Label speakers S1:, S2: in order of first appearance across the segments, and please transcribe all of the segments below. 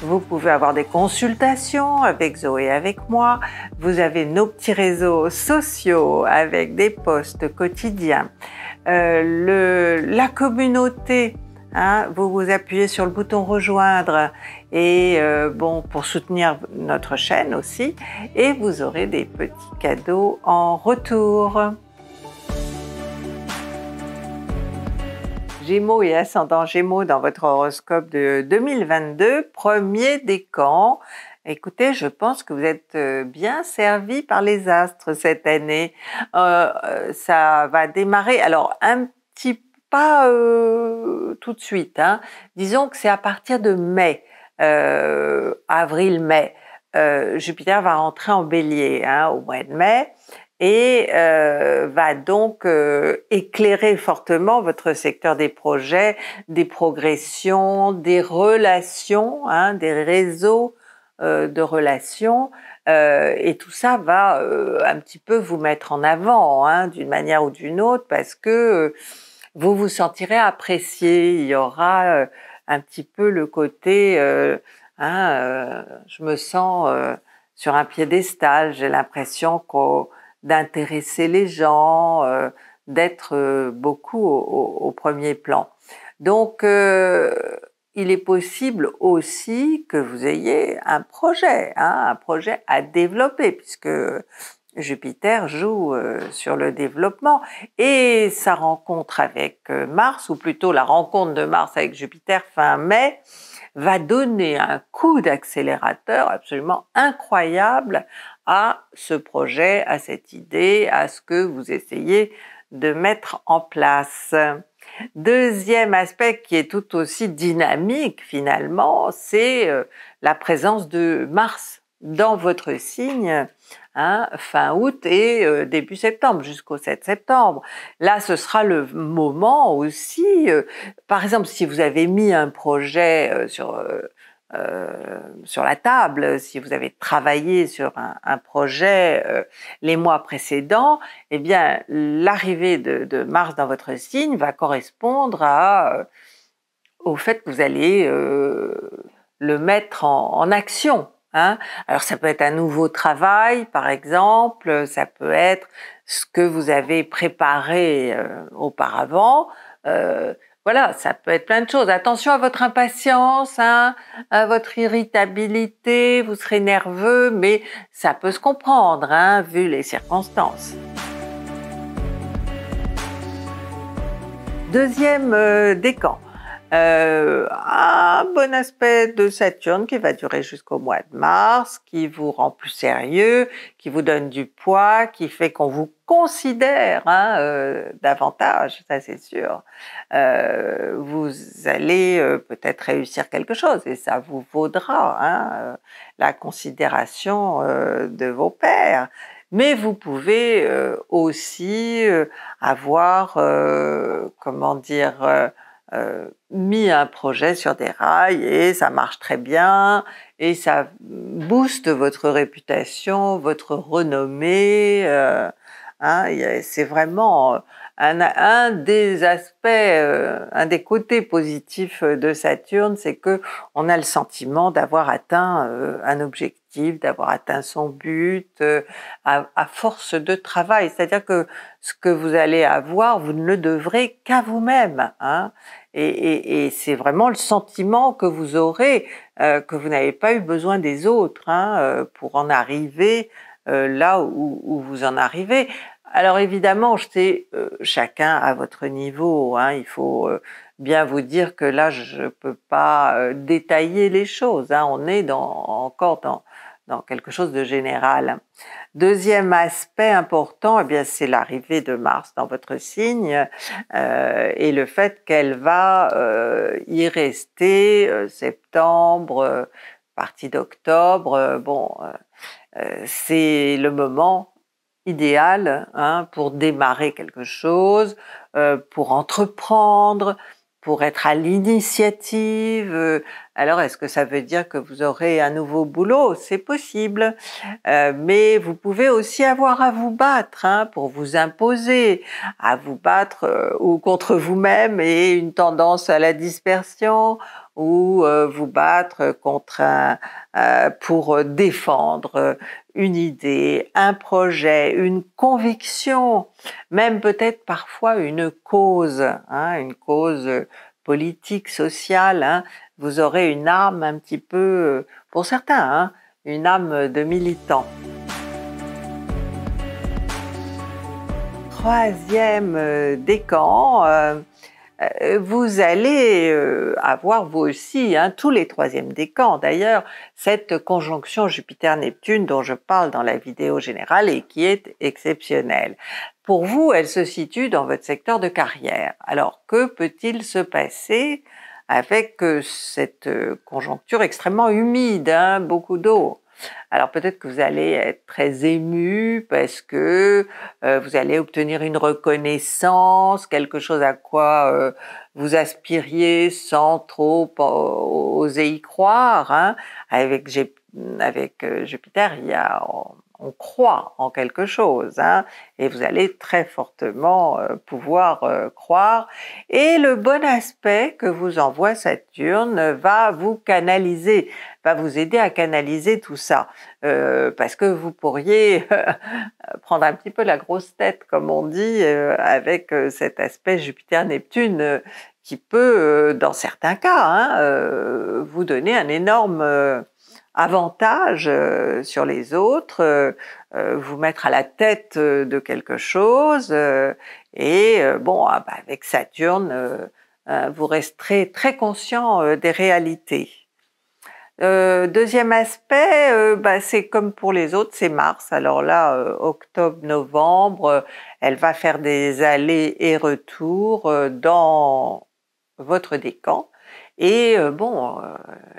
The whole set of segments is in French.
S1: Vous pouvez avoir des consultations avec Zoé, et avec moi. Vous avez nos petits réseaux sociaux avec des posts quotidiens. Euh, la communauté hein, vous vous appuyez sur le bouton rejoindre et euh, bon pour soutenir notre chaîne aussi et vous aurez des petits cadeaux en retour. Gémeaux et ascendant Gémeaux dans votre horoscope de 2022, premier décan. Écoutez, je pense que vous êtes euh, bien servi par les astres cette année. Euh, euh, ça va démarrer, alors un petit pas tout de suite, hein. disons que c'est à partir de mai, avril-mai. Jupiter va rentrer en bélier hein, au mois de mai et euh, va donc euh, éclairer fortement votre secteur des projets, des progressions, des relations, hein, des réseaux euh, de relations. et tout ça va un petit peu vous mettre en avant hein, d'une manière ou d'une autre parce que vous vous sentirez apprécié. Il y aura un petit peu le côté, hein, je me sens sur un piédestal, j'ai l'impression qu'on d'intéresser les gens, euh, d'être euh, beaucoup au, premier plan. Donc, euh, il est possible aussi que vous ayez un projet, hein, un projet à développer, puisque Jupiter joue sur le développement et sa rencontre avec Mars, ou plutôt la rencontre de Mars avec Jupiter fin mai, va donner un coup d'accélérateur absolument incroyable à ce projet, à cette idée, à ce que vous essayez de mettre en place. Deuxième aspect qui est tout aussi dynamique finalement, c'est euh, la présence de Mars dans votre signe hein, fin août et euh, début septembre, jusqu'au 7 septembre. Là, ce sera le moment aussi, euh, par exemple, si vous avez mis un projet euh, sur... sur la table, si vous avez travaillé sur un, projet les mois précédents, eh bien l'arrivée de, Mars dans votre signe va correspondre au fait que vous allez le mettre en action. Hein. Alors ça peut être un nouveau travail, par exemple, ça peut être ce que vous avez préparé euh, auparavant. Euh, voilà, ça peut être plein de choses. Attention à votre impatience, hein, à votre irritabilité, vous serez nerveux, mais ça peut se comprendre, hein, vu les circonstances. Deuxième euh, décan, euh, un bon aspect de Saturne qui va durer jusqu'au mois de mars, qui vous rend plus sérieux, qui vous donne du poids, qui fait qu'on vous considère hein, euh, davantage, ça c'est sûr. Euh, vous allez euh, peut-être réussir quelque chose et ça vous vaudra hein, la considération de vos pères. mais vous pouvez aussi avoir, comment dire, euh, mis un projet sur des rails et ça marche très bien et ça booste votre réputation, votre renommée. Euh, hein, c'est vraiment euh, un, des aspects, un des côtés positifs de Saturne, c'est que on a le sentiment d'avoir atteint un objectif, d'avoir atteint son but à, à force de travail. C'est-à-dire que ce que vous allez avoir, vous ne le devrez qu'à vous-même. Hein et, c'est vraiment le sentiment que vous aurez euh, que vous n'avez pas eu besoin des autres hein, euh, pour en arriver euh, là où, vous en arrivez. Alors évidemment, je' chacun à votre niveau. Hein, il faut bien vous dire que là, je ne peux pas détailler les choses. Hein, on est dans, encore dans, quelque chose de général. Deuxième aspect important, eh bien c'est l'arrivée de Mars dans votre signe euh, et le fait qu'elle va euh, y rester euh, septembre, partie d'octobre. bon, c'est le moment idéal hein, pour démarrer quelque chose, pour entreprendre, pour être à l'initiative. Euh, alors, est-ce que ça veut dire que vous aurez un nouveau boulot C'est possible. Euh, mais vous pouvez aussi avoir à vous battre hein, pour vous imposer, à vous battre euh, ou contre vous-même et une tendance à la dispersion ou vous battre contre pour défendre une idée, un projet, une conviction, même peut-être parfois une cause, hein, une cause politique, sociale. Hein. Vous aurez une âme un petit peu, pour certains, hein, une âme de militant. Troisième euh, décan. Euh, euh, vous allez euh, avoir vous aussi, hein, tous les troisièmes décans d'ailleurs, cette conjonction Jupiter-Neptune dont je parle dans la vidéo générale et qui est exceptionnelle. Pour vous, elle se situe dans votre secteur de carrière. Alors que peut-il se passer avec euh, cette conjoncture extrêmement humide, hein, beaucoup d'eau alors peut-être que vous allez être très ému parce que euh, vous allez obtenir une reconnaissance, quelque chose à quoi euh, vous aspiriez sans trop oser y croire. Hein. Avec, euh, Jupiter, on, croit en quelque chose hein, et vous allez très fortement pouvoir croire. Et le bon aspect que vous envoie Saturne va vous canaliser va vous aider à canaliser tout ça, euh, parce que vous pourriez prendre un petit peu la grosse tête, comme on dit, euh, avec euh, cet aspect Jupiter-Neptune qui peut, dans certains cas, hein, vous donner un énorme avantage sur les autres, vous mettre à la tête de quelque chose. et bon, ah, bah, avec Saturne, hein, vous resterez très conscient des réalités. Euh, deuxième aspect, euh, bah, c'est comme pour les autres, c'est mars. Alors là, euh, octobre, novembre, elle va faire des allées et retours dans votre décan. Et bon,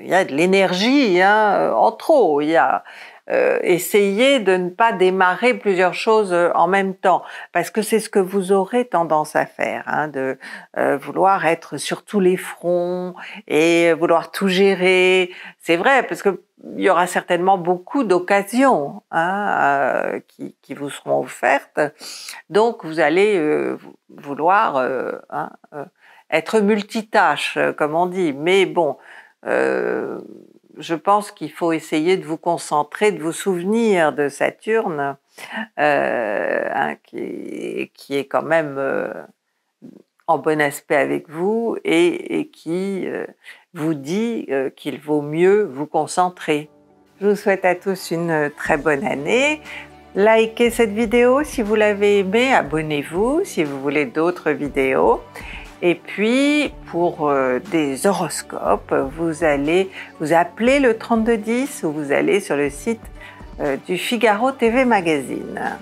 S1: il y a de l'énergie hein, en trop. Il y a euh, essayez de ne pas démarrer plusieurs choses euh, en même temps, parce que c'est ce que vous aurez tendance à faire, hein, de euh, vouloir être sur tous les fronts et vouloir tout gérer. C'est vrai, parce qu'il y aura certainement beaucoup d'occasions hein, qui, vous seront offertes. Donc, vous allez vouloir hein, être multitâche, comme on dit. Mais bon, je pense qu'il faut essayer de vous concentrer, de vous souvenir de Saturne, euh, hein, qui, est quand même euh, en bon aspect avec vous et, qui euh, vous dit qu'il vaut mieux vous concentrer. Je vous souhaite à tous une très bonne année. Likez cette vidéo si vous l'avez aimée, abonnez-vous si vous voulez d'autres vidéos et puis, pour euh, des horoscopes, vous allez vous appeler le 3210 ou vous allez sur le site euh, du Figaro TV Magazine.